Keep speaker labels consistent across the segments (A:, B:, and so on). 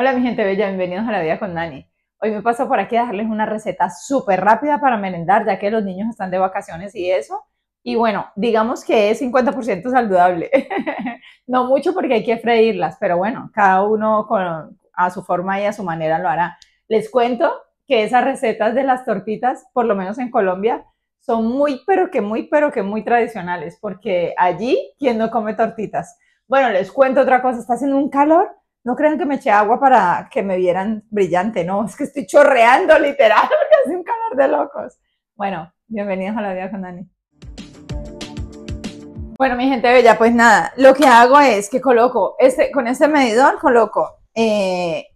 A: Hola mi gente bella, bienvenidos a la vida con Nani. Hoy me paso por aquí a darles una receta súper rápida para merendar, ya que los niños están de vacaciones y eso. Y bueno, digamos que es 50% saludable. no mucho porque hay que freírlas, pero bueno, cada uno a su forma y a su manera lo hará. Les cuento que esas recetas de las tortitas, por lo menos en Colombia, son muy, pero que muy, pero que muy tradicionales, porque allí, ¿quién no come tortitas? Bueno, les cuento otra cosa, está haciendo un calor no crean que me eché agua para que me vieran brillante, no, es que estoy chorreando literal, porque hace un calor de locos. Bueno, bienvenidos a la vida con Dani. Bueno, mi gente bella, pues nada, lo que hago es que coloco, este, con este medidor coloco, eh,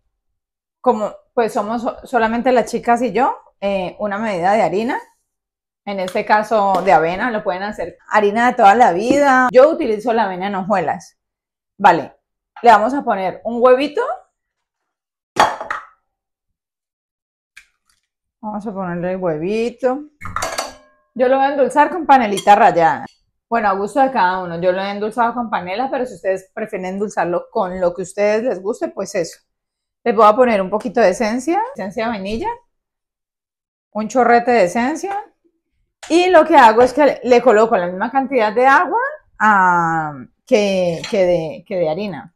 A: como pues somos solamente las chicas y yo, eh, una medida de harina, en este caso de avena, lo pueden hacer harina de toda la vida. Yo utilizo la avena en hojuelas, vale, le vamos a poner un huevito. Vamos a ponerle el huevito. Yo lo voy a endulzar con panelita rallada. Bueno, a gusto de cada uno. Yo lo he endulzado con panela, pero si ustedes prefieren endulzarlo con lo que a ustedes les guste, pues eso. Les voy a poner un poquito de esencia, esencia de vainilla, un chorrete de esencia. Y lo que hago es que le coloco la misma cantidad de agua ah, que de harina.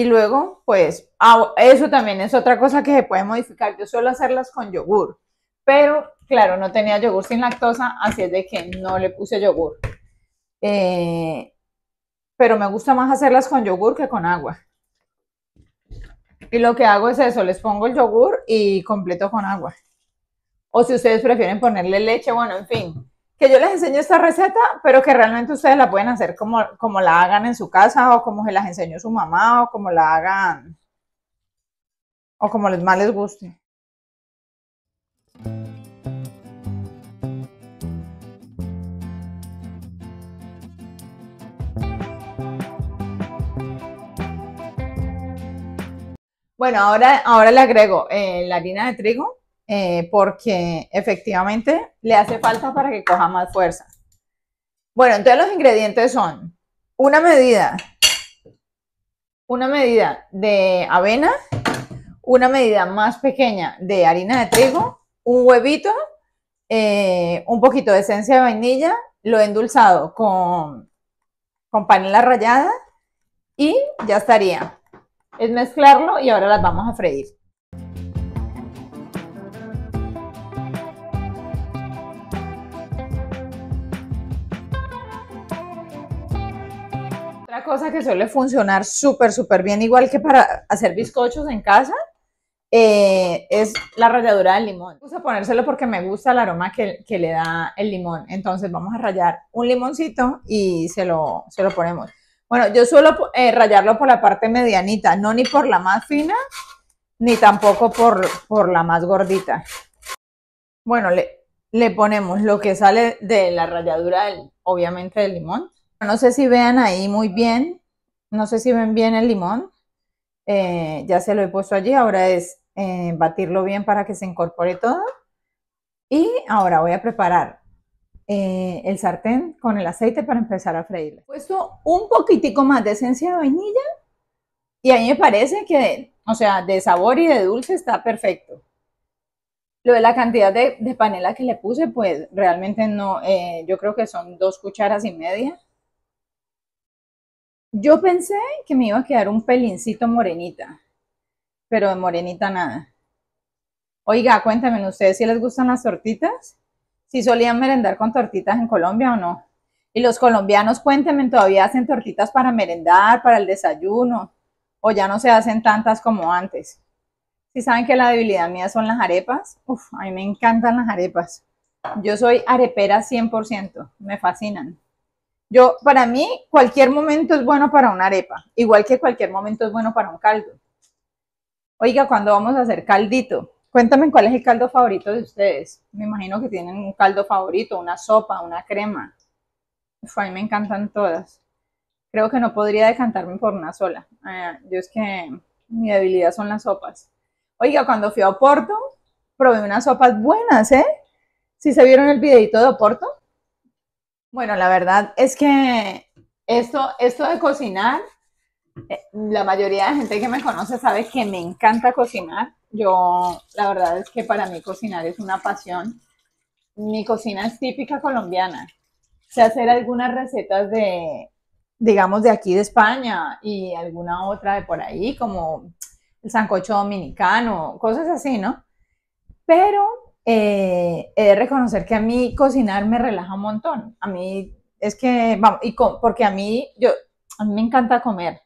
A: Y luego, pues, ah, eso también es otra cosa que se puede modificar. Yo suelo hacerlas con yogur, pero claro, no tenía yogur sin lactosa, así es de que no le puse yogur. Eh, pero me gusta más hacerlas con yogur que con agua. Y lo que hago es eso, les pongo el yogur y completo con agua. O si ustedes prefieren ponerle leche, bueno, en fin, que yo les enseño esta receta, pero que realmente ustedes la pueden hacer como, la hagan en su casa o como se las enseñó su mamá o como la hagan o como les más les guste. Bueno, ahora, ahora le agrego eh, la harina de trigo eh, porque efectivamente le hace falta para que coja más fuerza. Bueno, entonces los ingredientes son una medida, una medida de avena, una medida más pequeña de harina de trigo, un huevito, eh, un poquito de esencia de vainilla, lo he endulzado con, con panela rallada y ya estaría. Es mezclarlo y ahora las vamos a freír. cosa que suele funcionar súper, súper bien, igual que para hacer bizcochos en casa, eh, es la ralladura del limón. Puse a ponérselo porque me gusta el aroma que, le da el limón. Entonces vamos a rallar un limoncito y se lo, se lo ponemos. Bueno, yo suelo eh, rallarlo por la parte medianita, no ni por la más fina, ni tampoco por, por la más gordita. Bueno, le, le ponemos lo que sale de la ralladura, obviamente, del limón. No sé si vean ahí muy bien, no sé si ven bien el limón. Eh, ya se lo he puesto allí, ahora es eh, batirlo bien para que se incorpore todo. Y ahora voy a preparar eh, el sartén con el aceite para empezar a freírlo. He puesto un poquitico más de esencia de vainilla y a mí me parece que, o sea, de sabor y de dulce está perfecto. Lo de la cantidad de, panela que le puse, pues realmente no, yo creo que son dos cucharas y media. Yo pensé que me iba a quedar un pelincito morenita, pero de morenita nada. Oiga, cuéntenme ustedes si les gustan las tortitas, si solían merendar con tortitas en Colombia o no. Y los colombianos, cuéntenme, todavía hacen tortitas para merendar, para el desayuno, o ya no se hacen tantas como antes. Si ¿Sí saben que la debilidad mía son las arepas, Uf, a mí me encantan las arepas. Yo soy arepera 100%, me fascinan. Yo, para mí, cualquier momento es bueno para una arepa, igual que cualquier momento es bueno para un caldo. Oiga, cuando vamos a hacer caldito, cuéntame cuál es el caldo favorito de ustedes. Me imagino que tienen un caldo favorito, una sopa, una crema. a mí me encantan todas. Creo que no podría decantarme por una sola. Ah, yo es que mi debilidad son las sopas. Oiga, cuando fui a Oporto, probé unas sopas buenas, ¿eh? Si se vieron el videito de Oporto, bueno, la verdad es que esto, esto de cocinar, eh, la mayoría de gente que me conoce sabe que me encanta cocinar. Yo, la verdad es que para mí cocinar es una pasión. Mi cocina es típica colombiana. Sé hacer algunas recetas de, digamos, de aquí de España y alguna otra de por ahí, como el sancocho dominicano, cosas así, ¿no? Pero eh, he de reconocer que a mí cocinar me relaja un montón. A mí es que, vamos, y porque a mí, yo, me encanta comer.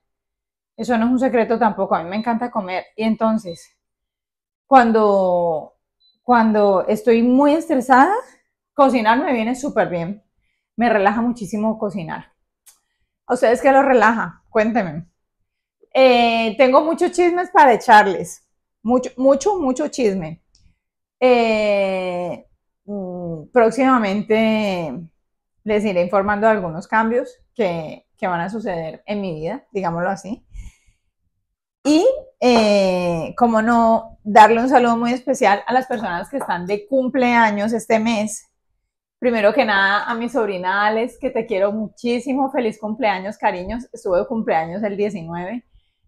A: Eso no es un secreto tampoco, a mí me encanta comer. Y entonces, cuando, cuando estoy muy estresada, cocinar me viene súper bien. Me relaja muchísimo cocinar. ¿A ustedes qué los relaja? Cuéntenme. Eh, tengo muchos chismes para echarles. Mucho, mucho, mucho chisme. Eh, mm, próximamente les iré informando de algunos cambios que, van a suceder en mi vida, digámoslo así. Y, eh, como no, darle un saludo muy especial a las personas que están de cumpleaños este mes. Primero que nada, a mi sobrina Alex, que te quiero muchísimo. Feliz cumpleaños, cariños. Estuve de cumpleaños el 19.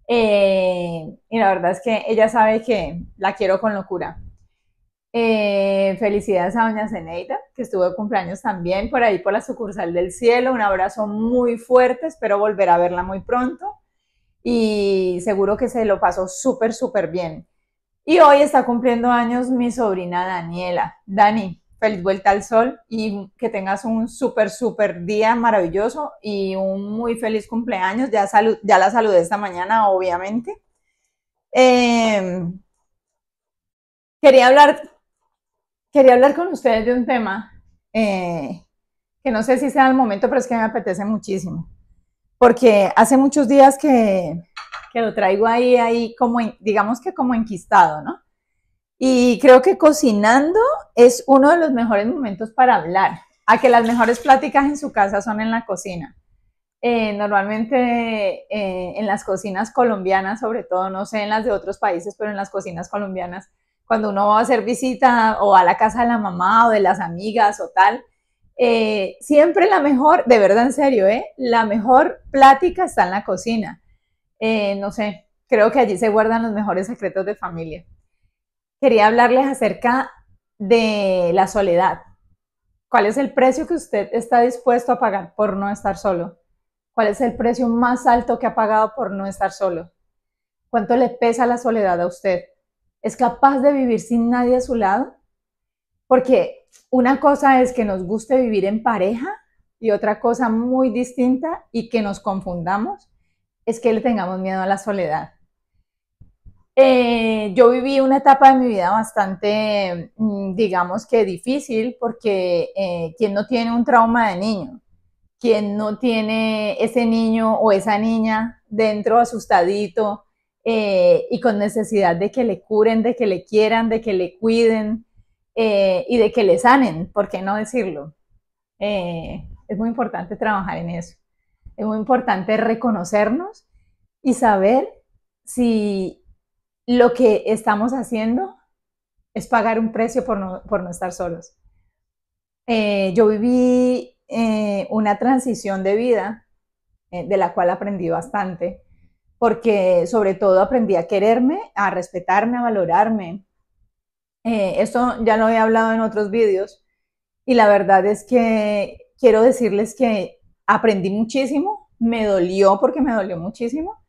A: Eh, y la verdad es que ella sabe que la quiero con locura. Eh, felicidades a doña Zeneida, que estuvo de cumpleaños también por ahí por la sucursal del cielo. Un abrazo muy fuerte, espero volver a verla muy pronto y seguro que se lo pasó súper, súper bien. Y hoy está cumpliendo años mi sobrina Daniela. Dani, feliz vuelta al sol y que tengas un súper, súper día maravilloso y un muy feliz cumpleaños. Ya, salud, ya la saludé esta mañana, obviamente. Eh, quería hablar Quería hablar con ustedes de un tema eh, que no sé si sea el momento, pero es que me apetece muchísimo. Porque hace muchos días que, lo traigo ahí, ahí como, digamos que como enquistado, ¿no? Y creo que cocinando es uno de los mejores momentos para hablar. A que las mejores pláticas en su casa son en la cocina. Eh, normalmente eh, en las cocinas colombianas, sobre todo, no sé en las de otros países, pero en las cocinas colombianas, cuando uno va a hacer visita o a la casa de la mamá o de las amigas o tal, eh, siempre la mejor, de verdad en serio, eh, la mejor plática está en la cocina. Eh, no sé, creo que allí se guardan los mejores secretos de familia. Quería hablarles acerca de la soledad. ¿Cuál es el precio que usted está dispuesto a pagar por no estar solo? ¿Cuál es el precio más alto que ha pagado por no estar solo? ¿Cuánto le pesa la soledad a usted? es capaz de vivir sin nadie a su lado, porque una cosa es que nos guste vivir en pareja y otra cosa muy distinta y que nos confundamos es que le tengamos miedo a la soledad. Eh, yo viví una etapa de mi vida bastante, mm, digamos que difícil, porque eh, quien no tiene un trauma de niño, quien no tiene ese niño o esa niña dentro asustadito, eh, y con necesidad de que le curen, de que le quieran, de que le cuiden eh, y de que le sanen, ¿por qué no decirlo? Eh, es muy importante trabajar en eso. Es muy importante reconocernos y saber si lo que estamos haciendo es pagar un precio por no, estar solos. yo viví una transición de vida de la cual aprendí bastante porque sobre todo aprendí a quererme, a respetarme, a valorarme. Eh, esto ya lo he hablado en otros vídeos y la verdad es que quiero decirles que aprendí muchísimo, me dolió porque me dolió muchísimo,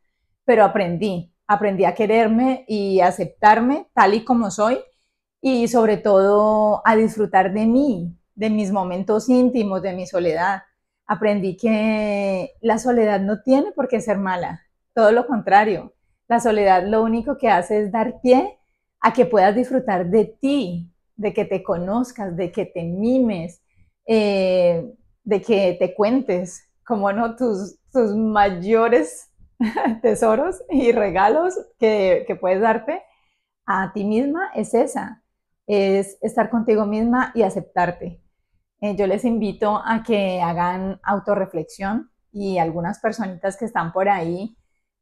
A: pero aprendí, aprendí a quererme y aceptarme tal y como soy y sobre todo a disfrutar de mí, de mis momentos íntimos, de mi soledad. Aprendí que la soledad no tiene por qué ser mala, todo lo contrario, la soledad lo único que hace es dar pie a que puedas disfrutar de ti, de que te conozcas, de que te mimes, eh, de que te cuentes, como no, tus, tus mayores tesoros y regalos que, puedes darte a ti misma es esa, es estar contigo misma y aceptarte. Eh, yo les invito a que hagan autorreflexión y algunas personitas que están por ahí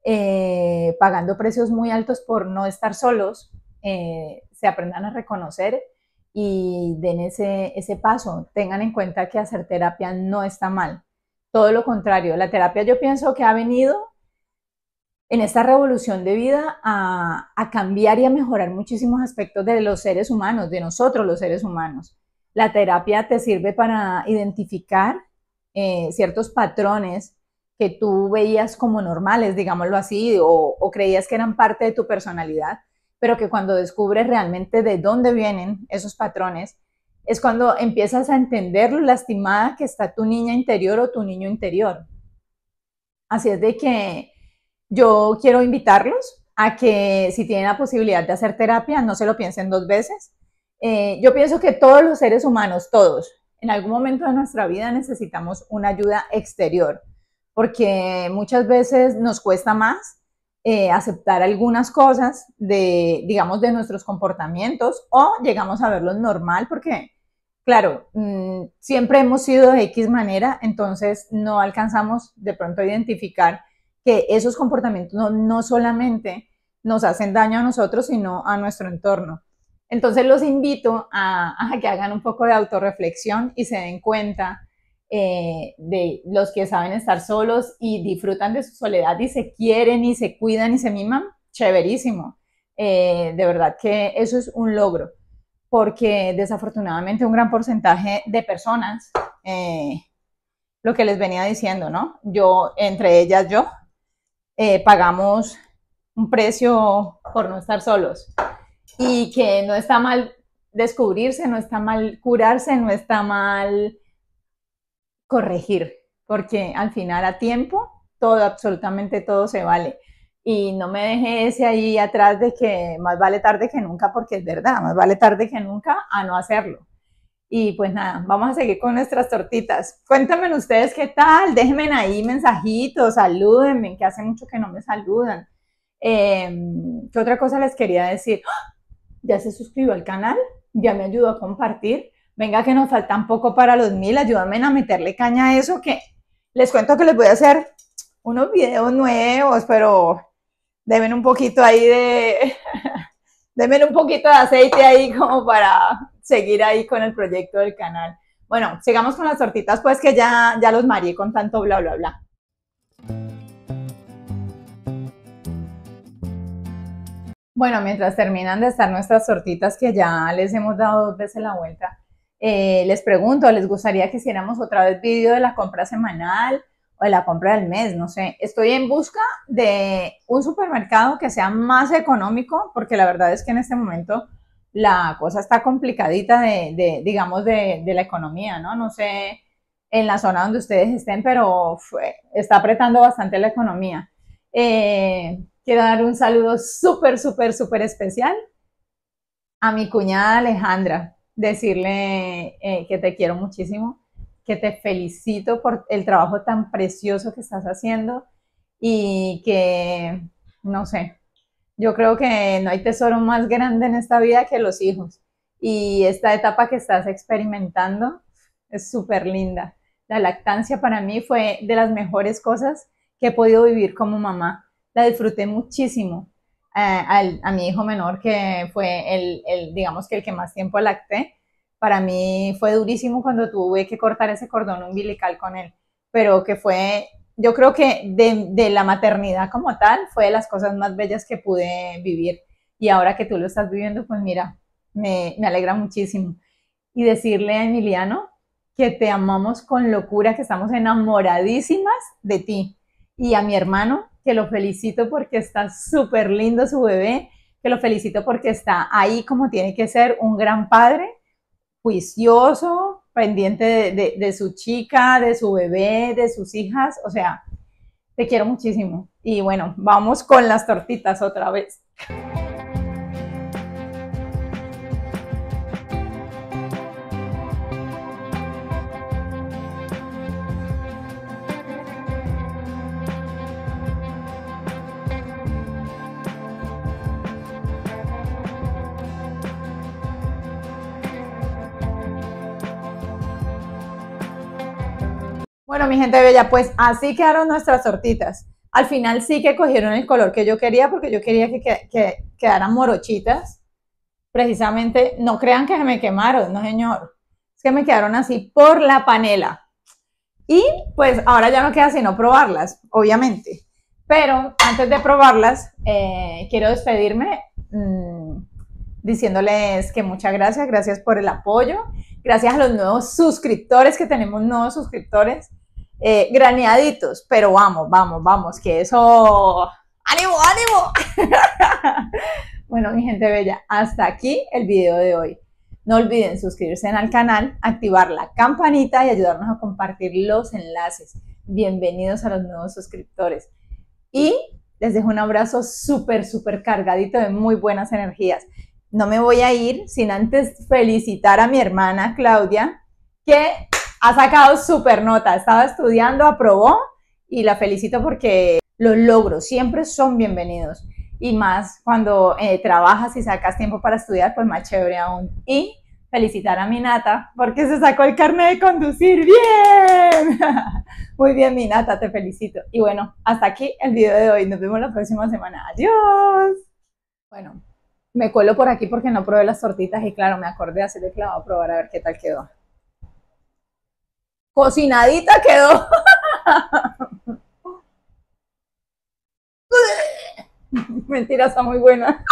A: eh, pagando precios muy altos por no estar solos, eh, se aprendan a reconocer y den ese, ese paso. Tengan en cuenta que hacer terapia no está mal. Todo lo contrario, la terapia yo pienso que ha venido en esta revolución de vida a, a, cambiar y a mejorar muchísimos aspectos de los seres humanos, de nosotros los seres humanos. La terapia te sirve para identificar eh, ciertos patrones que tú veías como normales, digámoslo así, o, creías que eran parte de tu personalidad, pero que cuando descubres realmente de dónde vienen esos patrones, es cuando empiezas a entender lo lastimada que está tu niña interior o tu niño interior. Así es de que yo quiero invitarlos a que si tienen la posibilidad de hacer terapia, no se lo piensen dos veces. Eh, yo pienso que todos los seres humanos, todos, en algún momento de nuestra vida necesitamos una ayuda exterior porque muchas veces nos cuesta más eh, aceptar algunas cosas de, digamos, de nuestros comportamientos o llegamos a verlo normal porque, claro, mm, siempre hemos sido de X manera, entonces no alcanzamos de pronto a identificar que esos comportamientos no, solamente nos hacen daño a nosotros, sino a nuestro entorno. Entonces los invito a, a que hagan un poco de autorreflexión y se den cuenta eh, de los que saben estar solos y disfrutan de su soledad y se quieren y se cuidan y se miman, chéverísimo. Eh, de verdad que eso es un logro, porque desafortunadamente un gran porcentaje de personas, eh, lo que les venía diciendo, ¿no? Yo, entre ellas yo, pagamos un precio por no estar solos y que no está mal descubrirse, no está mal curarse, no está mal corregir, porque al final a tiempo todo, absolutamente todo se vale. Y no me deje ese ahí atrás de que más vale tarde que nunca, porque es verdad, más vale tarde que nunca a no hacerlo. Y pues nada, vamos a seguir con nuestras tortitas. Cuéntenme ustedes qué tal, déjenme ahí mensajitos, salúdenme, que hace mucho que no me saludan. Em, ¿Qué otra cosa les quería decir? ¡Ah! ¿Ya se suscribió al canal? ¿Ya me ayudó a compartir? venga que nos faltan poco para los mil, ayúdame a meterle caña a eso, que les cuento que les voy a hacer unos videos nuevos, pero deben un poquito ahí de, un poquito de aceite ahí como para seguir ahí con el proyecto del canal. Bueno, sigamos con las tortitas pues que ya, ya los mareé con tanto bla bla bla. Bueno, mientras terminan de estar nuestras tortitas que ya les hemos dado dos veces la vuelta, eh, les pregunto, ¿les gustaría que hiciéramos otra vez vídeo de la compra semanal o de la compra del mes? No sé. Estoy en busca de un supermercado que sea más económico, porque la verdad es que en este momento la cosa está complicadita de, digamos, de, la economía, ¿no? No sé en la zona donde ustedes estén, pero está apretando bastante la economía. Eh, quiero dar un saludo súper, súper, súper especial a mi cuñada Alejandra, decirle eh, que te quiero muchísimo, que te felicito por el trabajo tan precioso que estás haciendo y que, no sé, yo creo que no hay tesoro más grande en esta vida que los hijos. Y esta etapa que estás experimentando es súper linda. La lactancia para mí fue de las mejores cosas que he podido vivir como mamá. La disfruté muchísimo. Eh, a mi hijo menor, que fue el, digamos que el que más tiempo lacté, para mí fue durísimo cuando tuve que cortar ese cordón umbilical con él, pero que fue, yo creo que de, la maternidad como tal, fue de las cosas más bellas que pude vivir. Y ahora que tú lo estás viviendo, pues mira, me, me alegra muchísimo. Y decirle a Emiliano que te amamos con locura, que estamos enamoradísimas de ti. Y a mi hermano, que lo felicito porque está súper lindo su bebé, que lo felicito porque está ahí como tiene que ser un gran padre, juicioso, pendiente de, su chica, de su bebé, de sus hijas, o sea, te quiero muchísimo. Y bueno, vamos con las tortitas otra vez. mi gente bella, pues así quedaron nuestras tortitas. Al final sí que cogieron el color que yo quería porque yo quería que, quedaran morochitas. Precisamente, no crean que se me quemaron, no señor. Es que me quedaron así por la panela. Y pues ahora ya no queda sino probarlas, obviamente. Pero antes de probarlas, eh, quiero despedirme mm, diciéndoles que muchas gracias, gracias por el apoyo, gracias a los nuevos suscriptores que tenemos, nuevos suscriptores eh, graneaditos, pero vamos, vamos, vamos, que eso... ¡Ánimo, ánimo! bueno, mi gente bella, hasta aquí el video de hoy. No olviden suscribirse al canal, activar la campanita y ayudarnos a compartir los enlaces. Bienvenidos a los nuevos suscriptores. Y les dejo un abrazo súper, súper cargadito de muy buenas energías. No me voy a ir sin antes felicitar a mi hermana Claudia, que ha sacado súper nota, estaba estudiando, aprobó y la felicito porque los logros siempre son bienvenidos. Y más cuando eh, trabajas y sacas tiempo para estudiar, pues más chévere aún. Y felicitar a mi Nata porque se sacó el carnet de conducir. ¡Bien! Muy bien, mi Nata, te felicito. Y bueno, hasta aquí el video de hoy. Nos vemos la próxima semana. ¡Adiós! Bueno, me cuelo por aquí porque no probé las tortitas y claro, me acordé de hacer la voy a probar a ver qué tal quedó. Cocinadita quedó. Mentira, está muy buena.